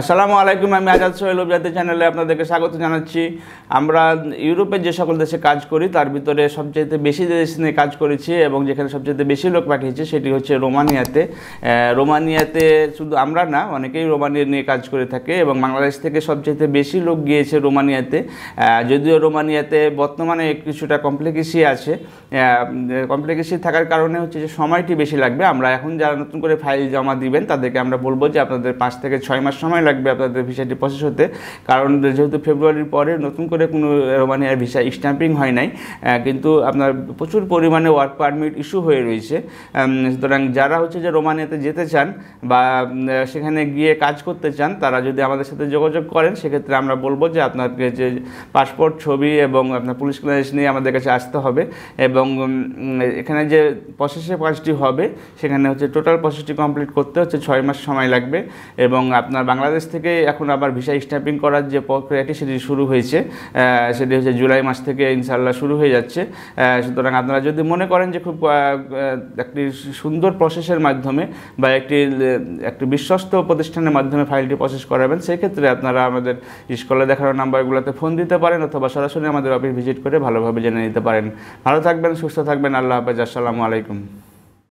আসসালামু আলাইকুম আমি আজাদ সোহেল অভিজাতি চ্যানেলে আপনাদেরকে স্বাগত জানাচ্ছি আমরা ইউরোপের যে সকল দেশে কাজ করি তার ভিতরে সবচেয়ে বেশি দেশ নিয়ে কাজ করেছি এবং যেখানে সবচেয়ে বেশি লোক পাঠিয়েছি সেটি হচ্ছে রোমানিয়াতে রোমানিয়াতে শুধু আমরা না অনেকেই রোমানিয়া নিয়ে কাজ করে থাকে এবং বাংলাদেশ থেকে সবচেয়ে বেশি লোক গিয়েছে রোমানিয়াতে যদিও রোমানিয়াতে বর্তমানে কিছুটা কমপ্লিকেসি আছে কমপ্লিকেসি থাকার কারণে হচ্ছে যে সময়টি বেশি লাগবে আমরা এখন যারা নতুন করে ফাইল জমা দিবেন তাদেরকে আমরা বলবো যে আপনাদের পাঁচ থেকে ছয় মাস সময় লাগবে আপনাদের ভিসাটি প্রসেস হতে কারণ যেহেতু ফেব্রুয়ারির পরে নতুন করে কোনো রোমানিয়ার ভিসা স্ট্যাম্পিং হয় নাই কিন্তু আপনার প্রচুর পরিমাণে ওয়ার্ক পারমিট ইস্যু হয়ে রয়েছে সুতরাং যারা হচ্ছে যে রোমানিয়াতে যেতে চান বা সেখানে গিয়ে কাজ করতে চান তারা যদি আমাদের সাথে যোগাযোগ করেন সেক্ষেত্রে আমরা বলবো যে আপনাকে যে পাসপোর্ট ছবি এবং আপনার পুলিশ ক্লাস নিয়ে আমাদের কাছে আসতে হবে এবং এখানে যে প্রসেসে কাজটি হবে সেখানে হচ্ছে টোটাল প্রসেসটি কমপ্লিট করতে হচ্ছে ছয় মাস সময় লাগবে এবং আপনার বাংলাদেশ বাংলাদেশ থেকে এখন আবার ভিসা স্ট্যাম্পিং করার যে প্রক্রিয়াটি সেটি শুরু হয়েছে সেটি হচ্ছে জুলাই মাস থেকে ইনশাল্লাহ শুরু হয়ে যাচ্ছে সুতরাং আপনারা যদি মনে করেন যে খুব একটি সুন্দর প্রসেসের মাধ্যমে বা একটি একটি বিশ্বস্ত প্রতিষ্ঠানের মাধ্যমে ফাইলটি প্রসেস করাবেন সেক্ষেত্রে আপনারা আমাদের স্কলে দেখানো নাম্বারগুলোতে ফোন দিতে পারেন অথবা সরাসরি আমাদের অফিস ভিজিট করে ভালোভাবে জেনে নিতে পারেন ভালো থাকবেন সুস্থ থাকবেন আল্লাহ হাফেজ আসসালামু আলাইকুম